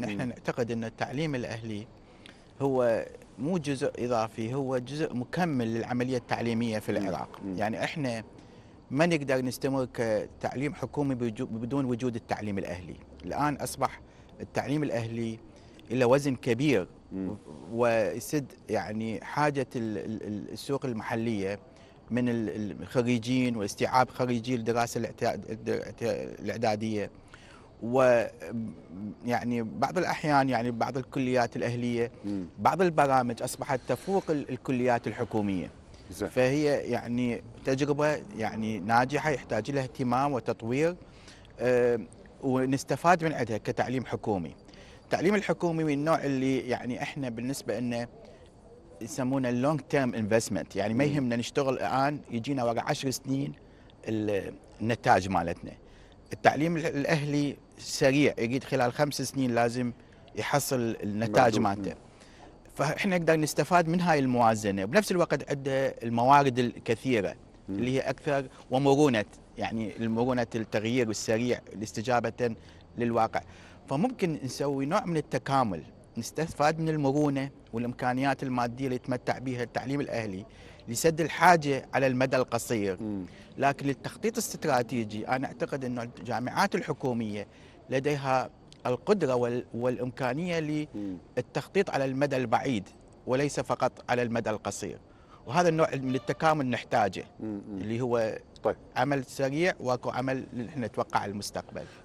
لان احنا نعتقد ان التعليم الاهلي هو مو جزء اضافي هو جزء مكمل للعمليه التعليميه في العراق يعني احنا ما نقدر نستمر كتعليم حكومي بدون وجود التعليم الاهلي الان اصبح التعليم الاهلي له وزن كبير ويسد يعني حاجه السوق المحليه من الخريجين واستيعاب خريجي الدراسه الاعداديه ويعني بعض الاحيان يعني بعض الكليات الاهليه بعض البرامج اصبحت تفوق الكليات الحكوميه فهي يعني تجربه يعني ناجحه يحتاج لها اهتمام وتطوير آه، ونستفاد من عندها كتعليم حكومي التعليم الحكومي من النوع اللي يعني احنا بالنسبه انه يسمونه اللونج تيرم انفستمنت يعني ما يهمنا نشتغل الان يجينا ورا عشر سنين النتاج مالتنا التعليم الاهلي سريع يريد خلال خمس سنين لازم يحصل النتائج مالته فاحنا نقدر نستفاد من هاي الموازنه بنفس الوقت عندها الموارد الكثيره اللي هي اكثر ومرونه يعني المرونه التغيير السريع الاستجابه للواقع فممكن نسوي نوع من التكامل نستفاد من المرونة والإمكانيات المادية اللي يتمتع بها التعليم الأهلي لسد الحاجة على المدى القصير لكن للتخطيط الاستراتيجي أنا أعتقد أن الجامعات الحكومية لديها القدرة والإمكانية للتخطيط على المدى البعيد وليس فقط على المدى القصير وهذا النوع من التكامل نحتاجه اللي هو طيب. عمل سريع واكو عمل نحن نتوقع المستقبل